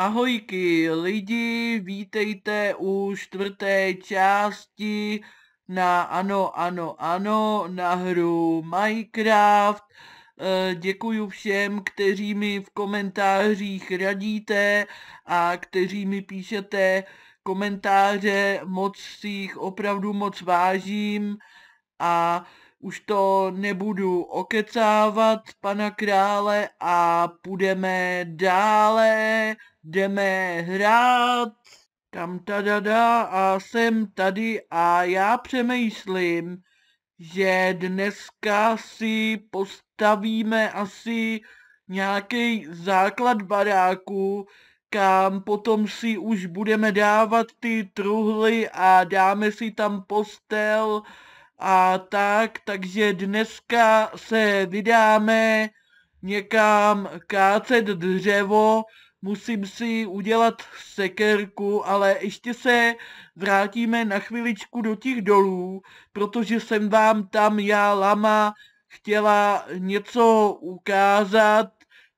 Ahojky lidi, vítejte u čtvrté části na ano, ano, ano, na hru Minecraft. Eh, Děkuji všem, kteří mi v komentářích radíte a kteří mi píšete komentáře, moc si jich opravdu moc vážím a už to nebudu okecávat, pana krále, a půjdeme dále jdeme hrát, tam dada a jsem tady a já přemýšlím, že dneska si postavíme asi nějaký základ baráku, kam potom si už budeme dávat ty truhly a dáme si tam postel a tak, takže dneska se vydáme někam kácet dřevo, musím si udělat sekerku, ale ještě se vrátíme na chviličku do těch dolů, protože jsem vám tam já, Lama, chtěla něco ukázat,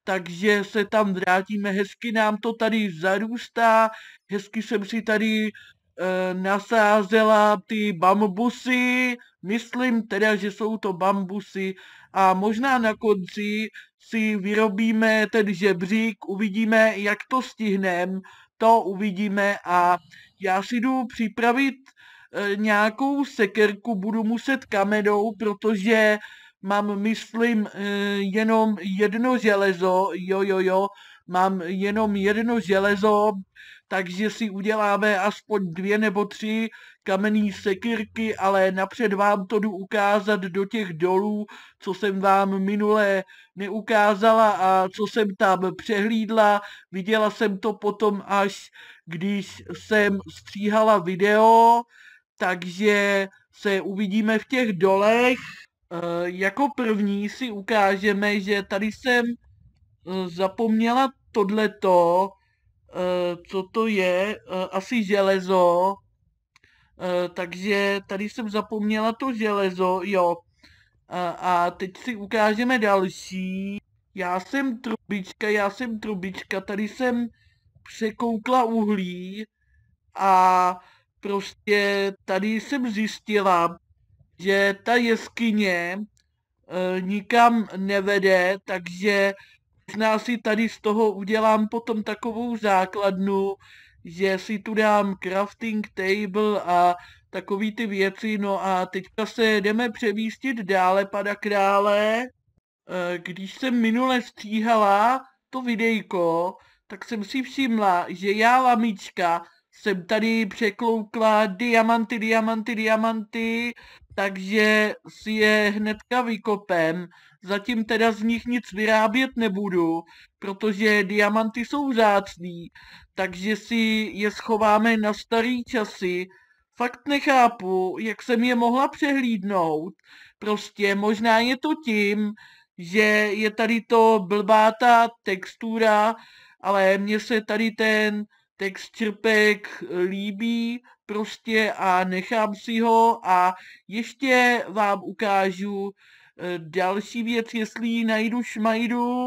takže se tam vrátíme. Hezky nám to tady zarůstá, hezky jsem si tady eh, nasázela ty bambusy, myslím teda, že jsou to bambusy, a možná na konci si vyrobíme ten žebřík, uvidíme, jak to stihneme, to uvidíme a já si jdu připravit e, nějakou sekerku, budu muset kamenou, protože mám, myslím, e, jenom jedno železo, jo, jo, jo, mám jenom jedno železo, takže si uděláme aspoň dvě nebo tři kamenné sekirky, ale napřed vám to jdu ukázat do těch dolů, co jsem vám minule neukázala a co jsem tam přehlídla. Viděla jsem to potom, až když jsem stříhala video, takže se uvidíme v těch dolech. E, jako první si ukážeme, že tady jsem e, zapomněla tohleto, Eh, co to je, eh, asi železo, eh, takže tady jsem zapomněla to železo, jo. A teď si ukážeme další. Já jsem trubička, já jsem trubička, tady jsem překoukla uhlí a prostě tady jsem zjistila, že ta jeskyně nikam nevede, takže Možná si tady z toho udělám potom takovou základnu, že si tu dám crafting table a takový ty věci. No a teďka se jdeme převístit dále, pada krále. Eh, když jsem minule stříhala to videjko, tak jsem si všimla, že já lamička jsem tady překloukla diamanty, diamanty, diamanty, takže si je hnedka vykopem. Zatím teda z nich nic vyrábět nebudu, protože diamanty jsou vzácný, takže si je schováme na starý časy. Fakt nechápu, jak jsem je mohla přehlídnout. Prostě možná je to tím, že je tady to blbá ta textura, ale mně se tady ten texturpek eh, líbí prostě a nechám si ho a ještě vám ukážu Eh, další věc, jestli najdu šmajdu,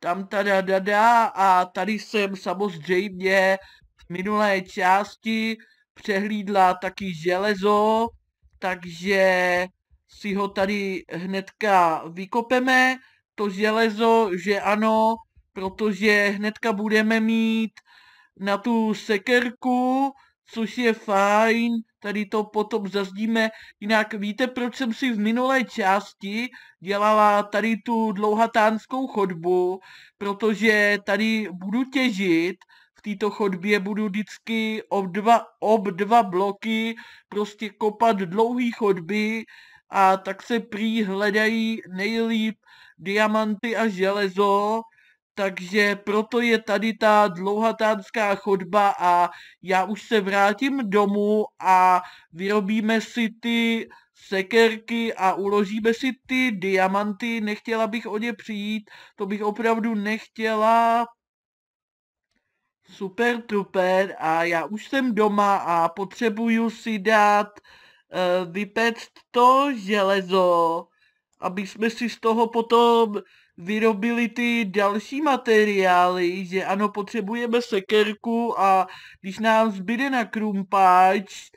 tam tada dada a tady jsem samozřejmě v minulé části přehlídla taky železo, takže si ho tady hnedka vykopeme, to železo, že ano, protože hnedka budeme mít na tu sekerku, což je fajn, tady to potom zazdíme. Jinak víte, proč jsem si v minulé části dělala tady tu dlouhatánskou chodbu, protože tady budu těžit, v této chodbě budu vždycky ob dva, ob dva bloky prostě kopat dlouhý chodby a tak se prý hledají nejlíp diamanty a železo, takže proto je tady ta dlouhatánská chodba a já už se vrátím domů a vyrobíme si ty sekerky a uložíme si ty diamanty. Nechtěla bych o ně přijít, to bych opravdu nechtěla. Super, super a já už jsem doma a potřebuju si dát uh, eh, vypéct to železo, aby jsme si z toho potom vyrobili ty další materiály, že ano, potřebujeme sekerku a když nám zbyde na krumpáč,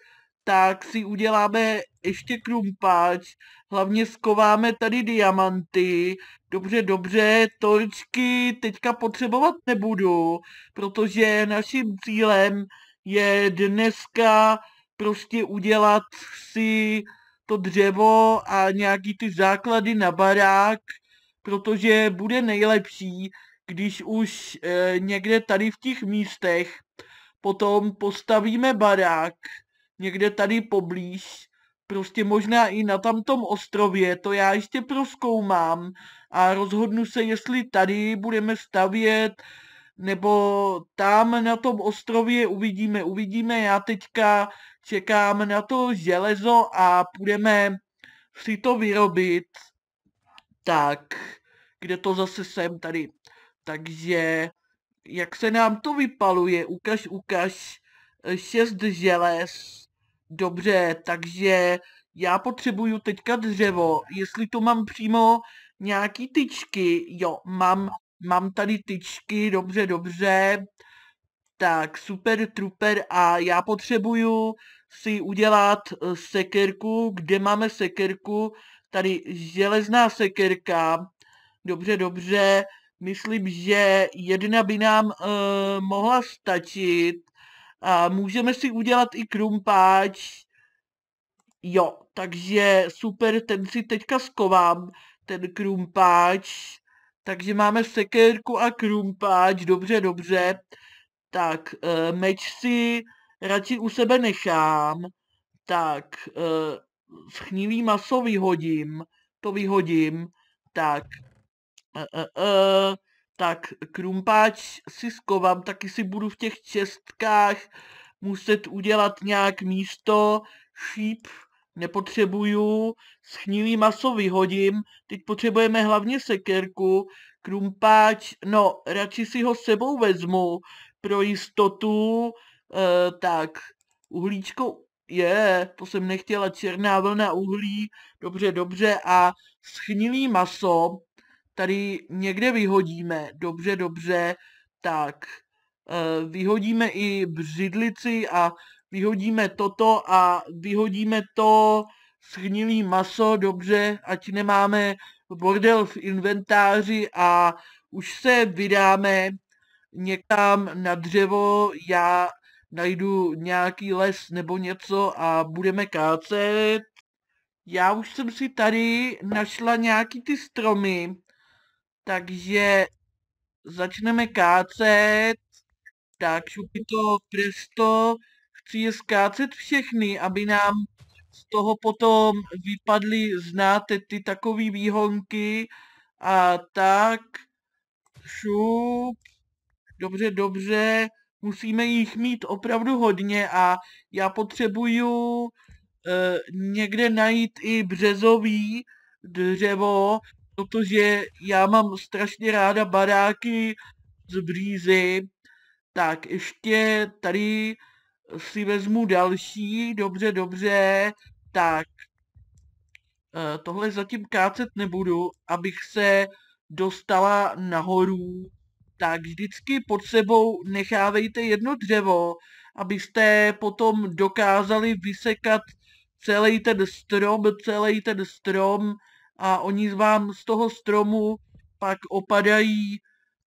tak si uděláme ještě krumpáč, hlavně skováme tady diamanty, dobře, dobře, torčky teďka potřebovat nebudu, protože naším cílem je dneska prostě udělat si to dřevo a nějaký ty základy na barák, protože bude nejlepší, když už e, někde tady v těch místech potom postavíme barák, někde tady poblíž, prostě možná i na tamtom ostrově, to já ještě proskoumám a rozhodnu se, jestli tady budeme stavět nebo tam na tom ostrově uvidíme, uvidíme, já teďka čekám na to železo a budeme si to vyrobit tak kde to zase jsem tady. Takže jak se nám to vypaluje, ukaž, ukaž, eh, šest želez, dobře, takže já potřebuju teďka dřevo, jestli to mám přímo nějaký tyčky, jo, mám, mám tady tyčky, dobře, dobře, tak super, truper a já potřebuju si udělat eh, sekerku, kde máme sekerku, Tady železná sekerka, dobře, dobře, myslím, že jedna by nám uh, mohla stačit. A můžeme si udělat i krumpáč. Jo, takže super, ten si teďka skovám, ten krumpáč. Takže máme sekérku a krumpáč, dobře, dobře. Tak, eh, meč si radši u sebe nechám. Tak, eh, schnilý maso vyhodím, to vyhodím, tak uh, uh, uh, tak krumpáč si skovám, taky si budu v těch čestkách muset udělat nějak místo, šíp nepotřebuju, schnilý maso vyhodím, teď potřebujeme hlavně sekerku, krumpáč, no radši si ho sebou vezmu pro jistotu, uh, tak uhlíčko je, to jsem nechtěla, černá vlna uhlí, dobře, dobře, a schnilý maso tady někde vyhodíme, dobře, dobře, tak eh, vyhodíme i břidlici a vyhodíme toto a vyhodíme to schnilý maso, dobře, ať nemáme bordel v inventáři a už se vydáme někam na dřevo, já najdu nějaký les nebo něco a budeme kácet. Já už jsem si tady našla nějaký ty stromy, takže začneme kácet. Tak to presto, chci je skácet všechny, aby nám z toho potom vypadly, znáte, ty takové výhonky a tak. Šup. Dobře, dobře musíme jich mít opravdu hodně a já potřebuju e, někde najít i březový dřevo, protože já mám strašně ráda baráky z břízy. Tak ještě tady si vezmu další, dobře, dobře, tak e, tohle zatím kácet nebudu, abych se dostala nahoru tak vždycky pod sebou nechávejte jedno dřevo, abyste potom dokázali vysekat celý ten strom, celý ten strom a oni z vám z toho stromu pak opadají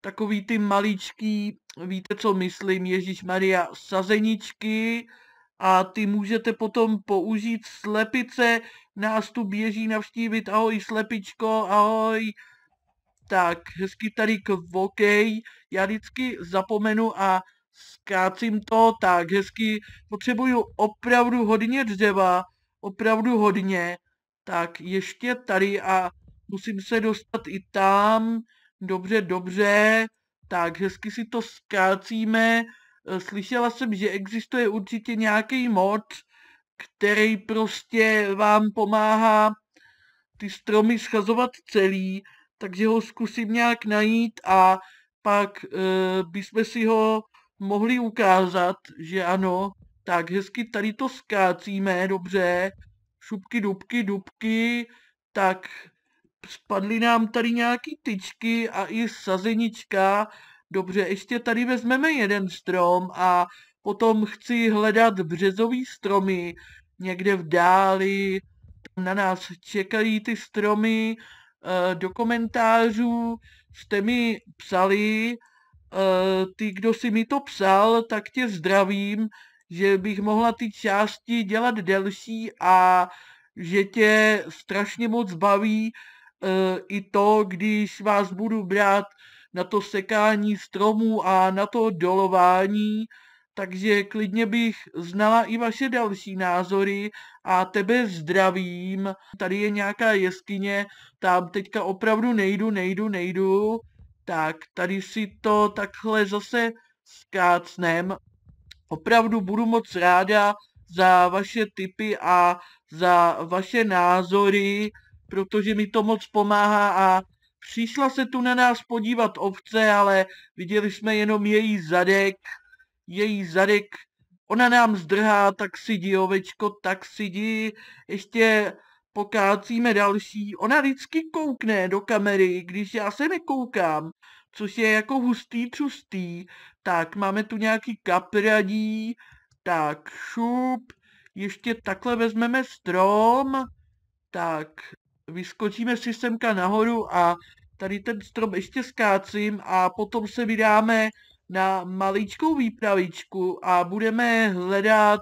takový ty maličký, víte co myslím, Ježíš Maria, sazeničky a ty můžete potom použít slepice, nás tu běží navštívit, ahoj slepičko, ahoj, tak hezký tady kvokej, já vždycky zapomenu a zkácím to tak hezky, potřebuju opravdu hodně dřeva, opravdu hodně, tak ještě tady a musím se dostat i tam, dobře, dobře, tak hezky si to skácíme, eh, slyšela jsem, že existuje určitě nějaký mod, který prostě vám pomáhá ty stromy schazovat celý, takže ho zkusím nějak najít a pak e, bychom si ho mohli ukázat, že ano, tak hezky tady to skácíme, dobře, šupky, dubky, dubky, tak spadly nám tady nějaký tyčky a i sazenička, dobře, ještě tady vezmeme jeden strom a potom chci hledat březový stromy někde v dáli, na nás čekají ty stromy, Eh, do komentářů jste mi psali, eh, ty, kdo si mi to psal, tak tě zdravím, že bych mohla ty části dělat delší a že tě strašně moc baví eh, i to, když vás budu brát na to sekání stromů a na to dolování, takže klidně bych znala i vaše další názory a tebe zdravím. Tady je nějaká jeskyně, tam teďka opravdu nejdu, nejdu, nejdu. Tak, tady si to takhle zase skácnem. Opravdu budu moc ráda za vaše tipy a za vaše názory, protože mi to moc pomáhá a přišla se tu na nás podívat ovce, ale viděli jsme jenom její zadek, její zadek, ona nám zdrhá, tak si ovečko, tak si ještě pokácíme další. Ona vždycky koukne do kamery, když já se nekoukám, což je jako hustý čustý. Tak, máme tu nějaký kapradí, tak šup, ještě takhle vezmeme strom, tak vyskočíme si semka nahoru a tady ten strom ještě skácím a potom se vydáme na maličkou výpravičku a budeme hledat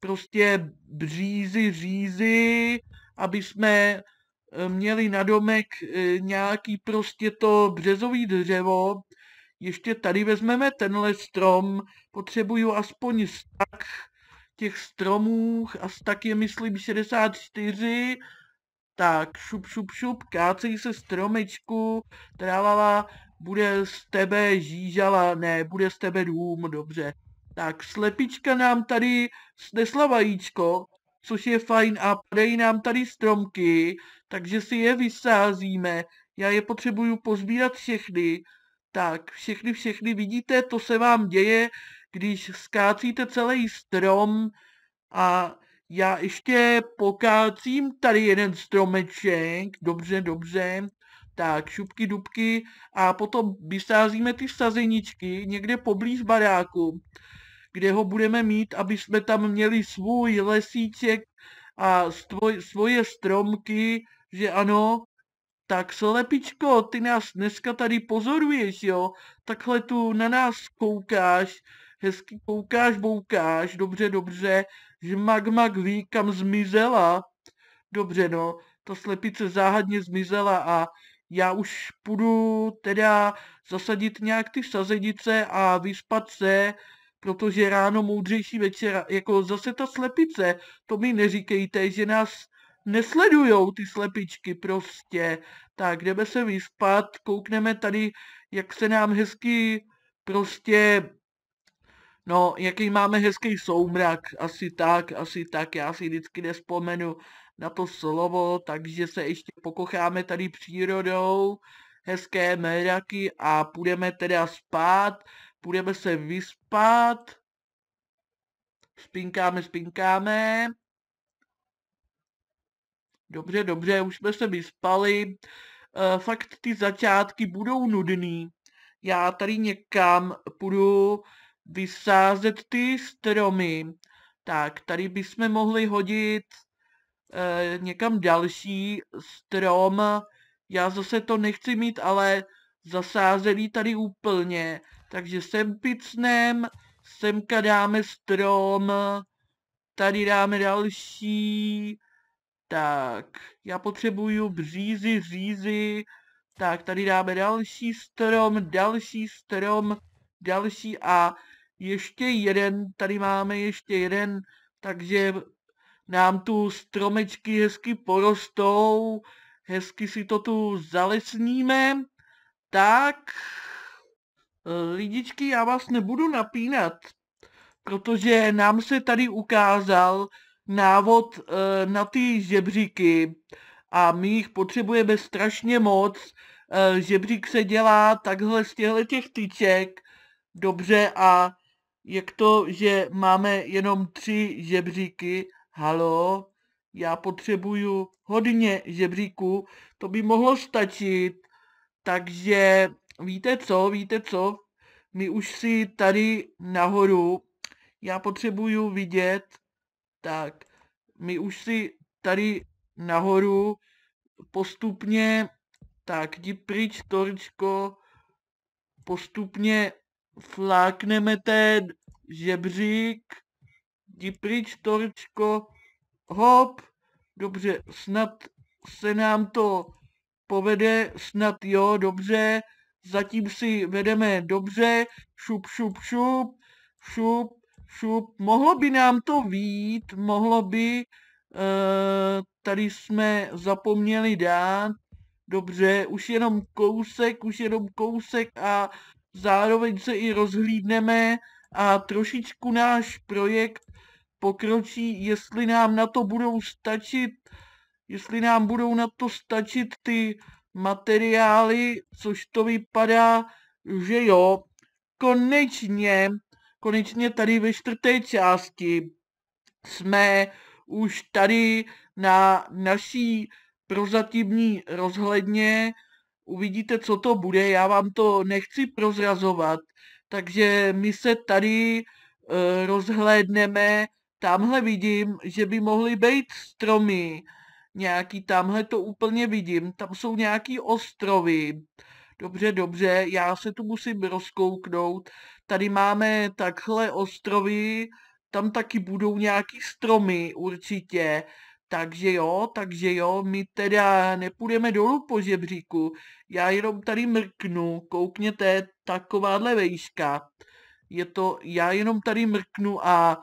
prostě břízy, řízy, aby jsme eh, měli na domek eh, nějaký prostě to březový dřevo. Ještě tady vezmeme tenhle strom, potřebuju aspoň tak těch stromů a tak je myslím 64. Tak, šup, šup, šup, kácej se stromečku, trávava, bude z tebe žížala, ne, bude z tebe dům, dobře. Tak slepička nám tady snesla vajíčko, což je fajn a padají nám tady stromky, takže si je vysázíme. Já je potřebuju pozbírat všechny. Tak, všechny, všechny, vidíte, to se vám děje, když skácíte celý strom a já ještě pokácím tady jeden stromeček, dobře, dobře tak šupky dubky a potom vysázíme ty sazeničky někde poblíž baráku, kde ho budeme mít, aby jsme tam měli svůj lesíček a stvoj, svoje stromky, že ano, tak slepičko, ty nás dneska tady pozoruješ, jo? Takhle tu na nás koukáš, hezky koukáš, boukáš, dobře, dobře, že magma ví, kam zmizela. Dobře, no, ta slepice záhadně zmizela a já už půjdu teda zasadit nějak ty sazenice a vyspat se, protože ráno moudřejší večera, jako zase ta slepice, to mi neříkejte, že nás nesledujou ty slepičky prostě. Tak jdeme se vyspat, koukneme tady, jak se nám hezky prostě, no, jaký máme hezký soumrak, asi tak, asi tak, já si vždycky nespomenu na to slovo, takže se ještě pokocháme tady přírodou, hezké meraky a půjdeme teda spát, půjdeme se vyspat, spinkáme, spinkáme. Dobře, dobře, už jsme se vyspali. E, fakt ty začátky budou nudný. Já tady někam půjdu vysázet ty stromy. Tak, tady bychom mohli hodit eh, někam další strom. Já zase to nechci mít, ale zasázelý tady úplně. Takže sem picnem, semka dáme strom, tady dáme další. Tak, já potřebuju břízy, řízy. Tak, tady dáme další strom, další strom, další a ještě jeden, tady máme ještě jeden, takže nám tu stromečky hezky porostou, hezky si to tu zalesníme, tak eh, lidičky já vás nebudu napínat, protože nám se tady ukázal návod eh, na ty žebříky a my jich potřebujeme strašně moc. Eh, žebřík se dělá takhle z těchto těch tyček, dobře a jak to, že máme jenom tři žebříky, Halo, já potřebuju hodně žebříků, to by mohlo stačit. Takže víte co, víte co, my už si tady nahoru, já potřebuju vidět, tak my už si tady nahoru postupně, tak jdi pryč torčko, postupně flákneme ten žebřík, jdi pryč, Torčko, hop, dobře, snad se nám to povede, snad jo, dobře, zatím si vedeme dobře, šup, šup, šup, šup, šup, mohlo by nám to vít, mohlo by, e, tady jsme zapomněli dát, dobře, už jenom kousek, už jenom kousek a zároveň se i rozhlídneme a trošičku náš projekt pokročí, jestli nám na to budou stačit, jestli nám budou na to stačit ty materiály, což to vypadá, že jo, konečně, konečně tady ve čtvrté části jsme už tady na naší prozatímní rozhledně. Uvidíte, co to bude, já vám to nechci prozrazovat, takže my se tady e, rozhlédneme Tamhle vidím, že by mohly být stromy, nějaký, tamhle to úplně vidím, tam jsou nějaký ostrovy. Dobře, dobře, já se tu musím rozkouknout. Tady máme takhle ostrovy, tam taky budou nějaký stromy určitě. Takže jo, takže jo, my teda nepůjdeme dolů po žebříku. Já jenom tady mrknu, koukněte, takováhle vejška. Je to, já jenom tady mrknu a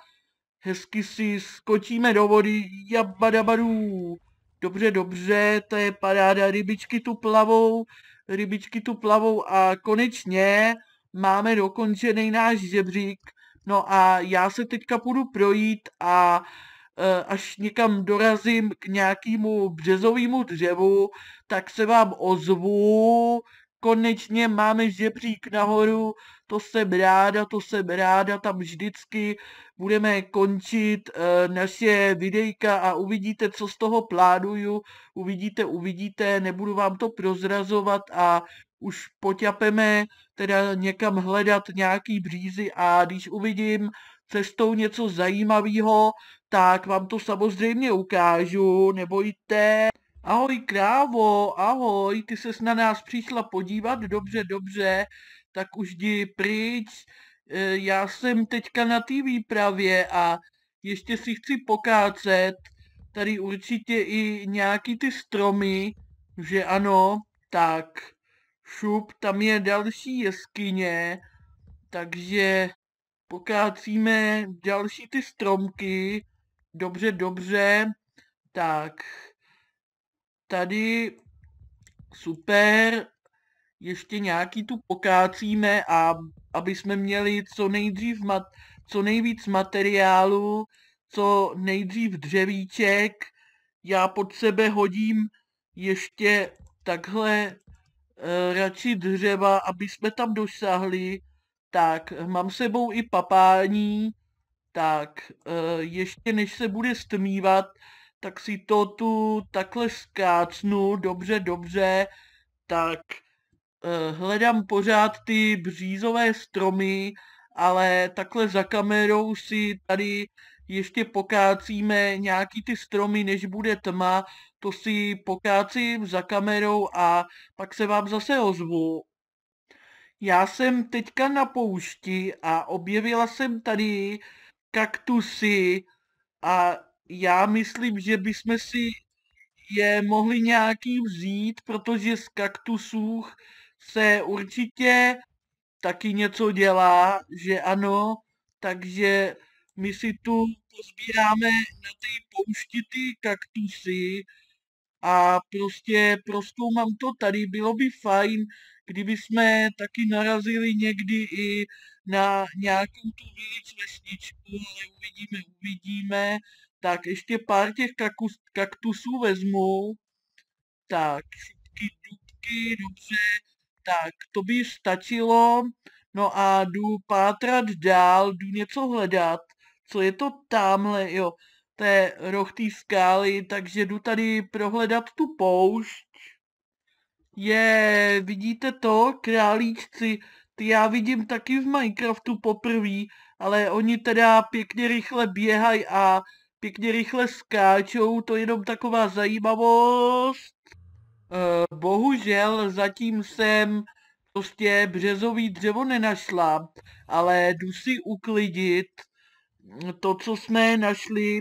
hezky si skočíme do vody, jabadabadů. Dobře, dobře, to je paráda, rybičky tu plavou, rybičky tu plavou a konečně máme dokončený náš žebřík. No a já se teďka půjdu projít a e, až někam dorazím k nějakému březovému dřevu, tak se vám ozvu, konečně máme žebřík nahoru, to se bráda, to se bráda, tam vždycky budeme končit e, naše videjka a uvidíte, co z toho plánuju, uvidíte, uvidíte, nebudu vám to prozrazovat a už poťapeme teda někam hledat nějaký břízy a když uvidím cestou něco zajímavého, tak vám to samozřejmě ukážu, nebojte. Ahoj krávo, ahoj, ty ses na nás přišla podívat, dobře, dobře, tak už jdi pryč, e, já jsem teďka na té výpravě a ještě si chci pokácet, tady určitě i nějaký ty stromy, že ano, tak, šup, tam je další jeskyně, takže pokácíme další ty stromky, dobře, dobře, tak, tady super, ještě nějaký tu pokácíme a aby jsme měli co nejdřív mat, co nejvíc materiálu, co nejdřív dřevíček. Já pod sebe hodím ještě takhle e, radši dřeva, aby jsme tam dosáhli. Tak, mám sebou i papání. Tak, e, ještě než se bude stmívat, tak si to tu takhle skácnu, dobře, dobře, tak eh, hledám pořád ty břízové stromy, ale takhle za kamerou si tady ještě pokácíme nějaký ty stromy, než bude tma, to si pokácím za kamerou a pak se vám zase ozvu. Já jsem teďka na poušti a objevila jsem tady kaktusy a já myslím, že bychom si je mohli nějaký vzít, protože z kaktusů se určitě taky něco dělá, že ano, takže my si tu pozbíráme na té poušti ty kaktusy a prostě proskoumám to tady. Bylo by fajn, kdyby jsme taky narazili někdy i na nějakou tu village vesničku, ale uvidíme, uvidíme. Tak ještě pár těch kakus, kaktusů vezmu. Tak, šupky, dubky, dobře. Tak, to by stačilo. No a jdu pátrat dál, jdu něco hledat. Co je to tamhle, jo? To je roh té skály, takže jdu tady prohledat tu poušť. Je, vidíte to, králíčci, ty já vidím taky v Minecraftu poprvé, ale oni teda pěkně rychle běhají a pěkně rychle skáčou, to je jenom taková zajímavost. E, bohužel zatím jsem prostě březový dřevo nenašla, ale jdu si uklidit to, co jsme našli,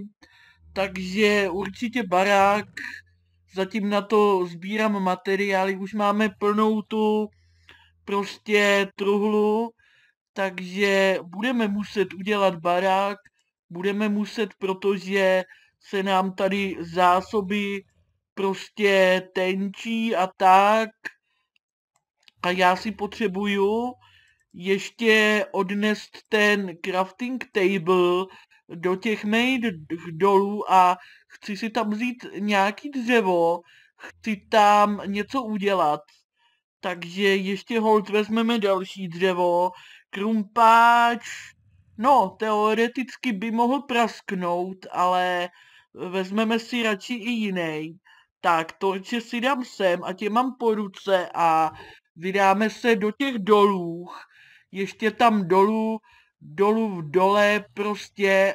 takže určitě barák, zatím na to sbírám materiály, už máme plnou tu prostě truhlu, takže budeme muset udělat barák, budeme muset, protože se nám tady zásoby prostě tenčí a tak. A já si potřebuju ještě odnést ten crafting table do těch made dolů a chci si tam vzít nějaký dřevo, chci tam něco udělat. Takže ještě hold vezmeme další dřevo, krumpáč, No, teoreticky by mohl prasknout, ale eh, vezmeme si radši i jiný. Tak torče si dám sem a tě mám po ruce a vydáme se do těch dolů. Ještě tam dolů, dolů v dole prostě.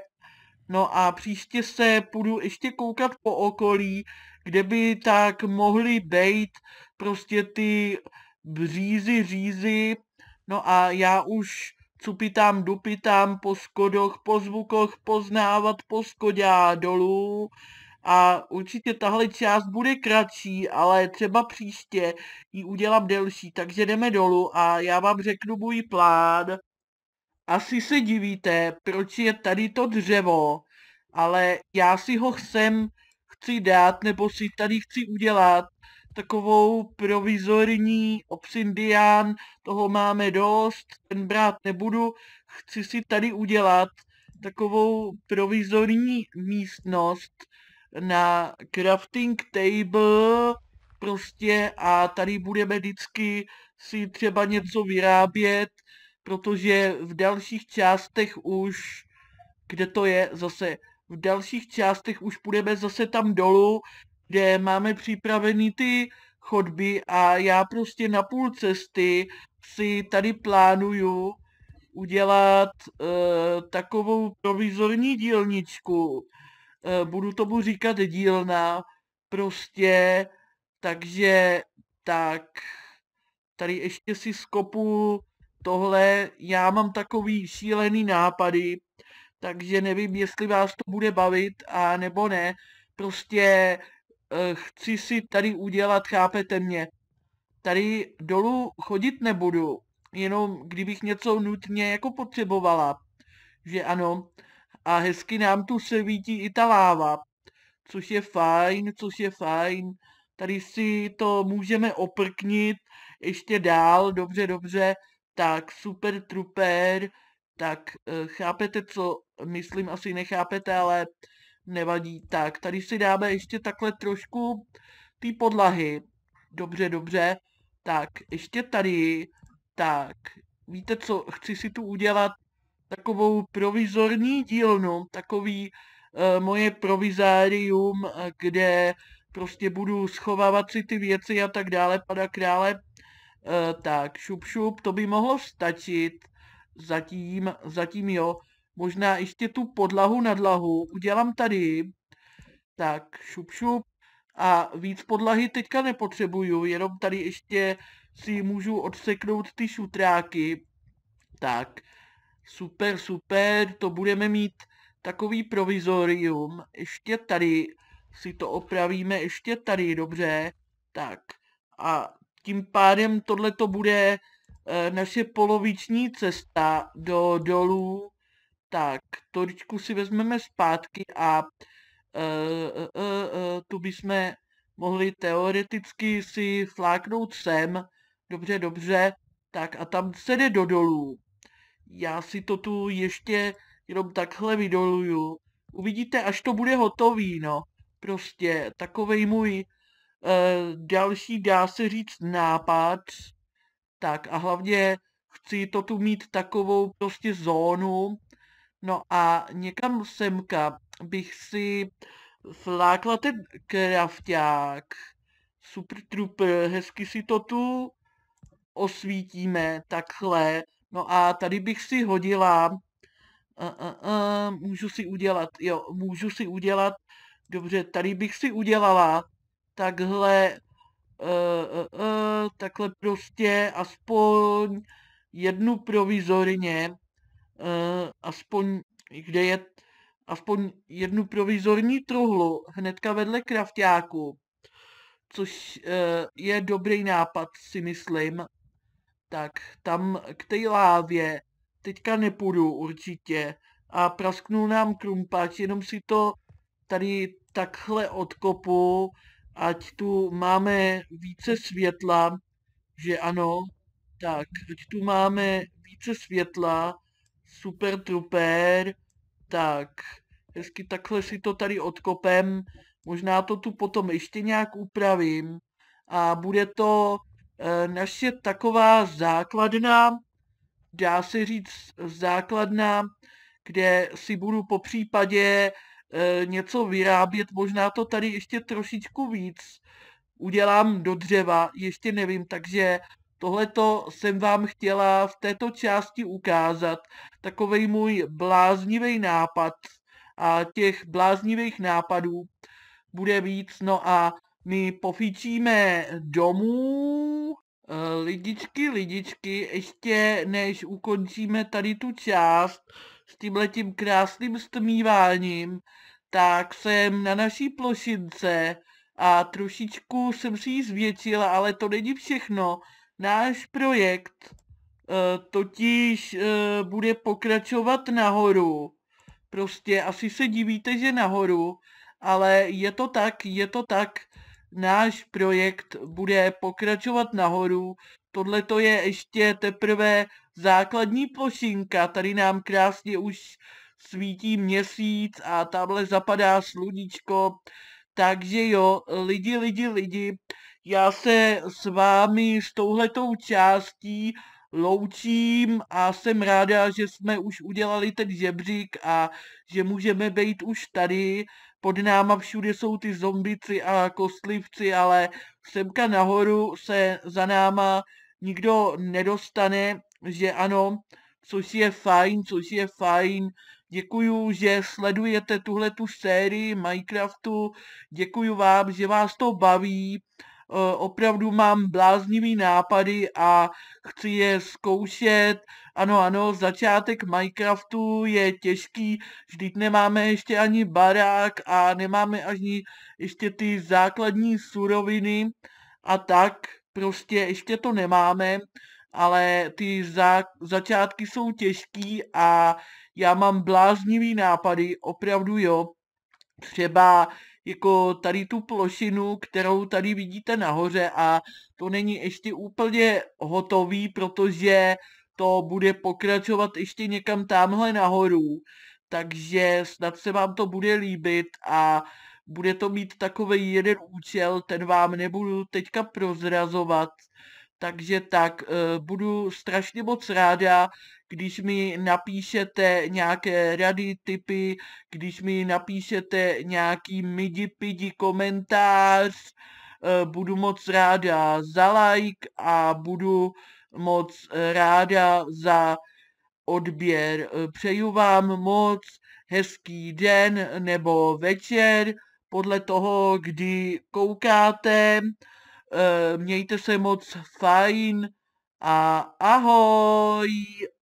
No a příště se půjdu ještě koukat po okolí, kde by tak mohly být prostě ty břízy, řízy. No a já už cupitám, dupitám po skodoch, po zvukoch poznávat po poskodá dolů. A určitě tahle část bude kratší, ale třeba příště ji udělám delší, takže jdeme dolů a já vám řeknu můj plán. Asi se divíte, proč je tady to dřevo, ale já si ho sem chci dát, nebo si tady chci udělat, takovou provizorní obsindián, toho máme dost, ten brát nebudu, chci si tady udělat takovou provizorní místnost na crafting table prostě a tady budeme vždycky si třeba něco vyrábět, protože v dalších částech už, kde to je zase, v dalších částech už půjdeme zase tam dolů, kde máme připravený ty chodby a já prostě na půl cesty si tady plánuju udělat e, takovou provizorní dílničku. E, budu tomu říkat dílna, prostě, takže tak tady ještě si skopu tohle, já mám takový šílený nápady, takže nevím, jestli vás to bude bavit a nebo ne. Prostě Eh, chci si tady udělat, chápete mě, tady dolů chodit nebudu, jenom kdybych něco nutně jako potřebovala, že ano, a hezky nám tu se vítí i ta láva, což je fajn, což je fajn, tady si to můžeme oprknit ještě dál, dobře, dobře, tak super truper, tak eh, chápete, co myslím, asi nechápete, ale nevadí. Tak, tady si dáme ještě takhle trošku ty podlahy. Dobře, dobře. Tak, ještě tady. Tak, víte co, chci si tu udělat takovou provizorní dílnu, takový uh, moje provizárium, eh, kde prostě budu schovávat si ty věci a tak dále, pada krále. Uh, eh, tak, šup, šup, to by mohlo stačit. Zatím, zatím jo možná ještě tu podlahu na dlahu udělám tady. Tak, šup, šup. A víc podlahy teďka nepotřebuju, jenom tady ještě si můžu odseknout ty šutráky. Tak, super, super, to budeme mít takový provizorium. Ještě tady si to opravíme, ještě tady, dobře. Tak, a tím pádem tohle to bude e, naše poloviční cesta do dolů tak, toričku si vezmeme zpátky a uh, uh, uh, tu bychom mohli teoreticky si fláknout sem. Dobře, dobře. Tak a tam se jde do dolů. Já si to tu ještě jenom takhle vydoluju. Uvidíte, až to bude hotový, no. Prostě takovej můj uh, další, dá se říct, nápad. Tak a hlavně chci to tu mít takovou prostě zónu, No a někam semka bych si flákla ten krafták. Super trooper, hezky si to tu osvítíme takhle. No a tady bych si hodila, uh, uh, uh, můžu si udělat, jo, můžu si udělat, dobře, tady bych si udělala takhle, uh, uh, uh, takhle prostě aspoň jednu provizorně, Eh, aspoň, kde je aspoň jednu provizorní truhlu hnedka vedle kraftáku, což eh, je dobrý nápad, si myslím. Tak tam k té lávě teďka nepůjdu určitě a prasknul nám krumpač, jenom si to tady takhle odkopu, ať tu máme více světla, že ano, tak, ať tu máme více světla, Super Trooper. Tak, hezky takhle si to tady odkopem. Možná to tu potom ještě nějak upravím. A bude to e, naše taková základna, dá se říct základna, kde si budu po případě e, něco vyrábět. Možná to tady ještě trošičku víc udělám do dřeva, ještě nevím, takže Tohleto jsem vám chtěla v této části ukázat, takovej můj bláznivý nápad a těch bláznivých nápadů bude víc, no a my pofíčíme domů, eh, lidičky, lidičky, ještě než ukončíme tady tu část s tímhletím krásným stmíváním, tak jsem na naší plošince a trošičku jsem si ji zvětšila, ale to není všechno. Náš projekt eh, totiž eh, bude pokračovat nahoru. Prostě asi se divíte, že nahoru, ale je to tak, je to tak. Náš projekt bude pokračovat nahoru. Tohle to je ještě teprve základní plošinka. Tady nám krásně už svítí měsíc a tamhle zapadá sluníčko. Takže jo, lidi, lidi, lidi, já se s vámi s touhletou částí loučím a jsem ráda, že jsme už udělali ten žebřík a že můžeme být už tady. Pod náma všude jsou ty zombici a kostlivci, ale semka nahoru se za náma nikdo nedostane, že ano, což je fajn, což je fajn. Děkuju, že sledujete tuhle tu sérii Minecraftu. Děkuju vám, že vás to baví. Eh, opravdu mám bláznivý nápady a chci je zkoušet. Ano, ano, začátek Minecraftu je těžký, vždyť nemáme ještě ani barák a nemáme ani ještě ty základní suroviny a tak, prostě ještě to nemáme, ale ty za, začátky jsou těžký a já mám bláznivý nápady, opravdu jo. Třeba jako tady tu plošinu, kterou tady vidíte nahoře a to není ještě úplně hotový, protože to bude pokračovat ještě někam tamhle nahoru, takže snad se vám to bude líbit a bude to mít takový jeden účel, ten vám nebudu teďka prozrazovat, takže tak, eh, budu strašně moc ráda, když mi napíšete nějaké rady, typy, když mi napíšete nějaký midi-pidi komentář, eh, budu moc ráda za like a budu moc ráda za odběr. Eh, přeju vám moc hezký den nebo večer, podle toho, kdy koukáte. Eh, mějte se moc fajn a ahoj!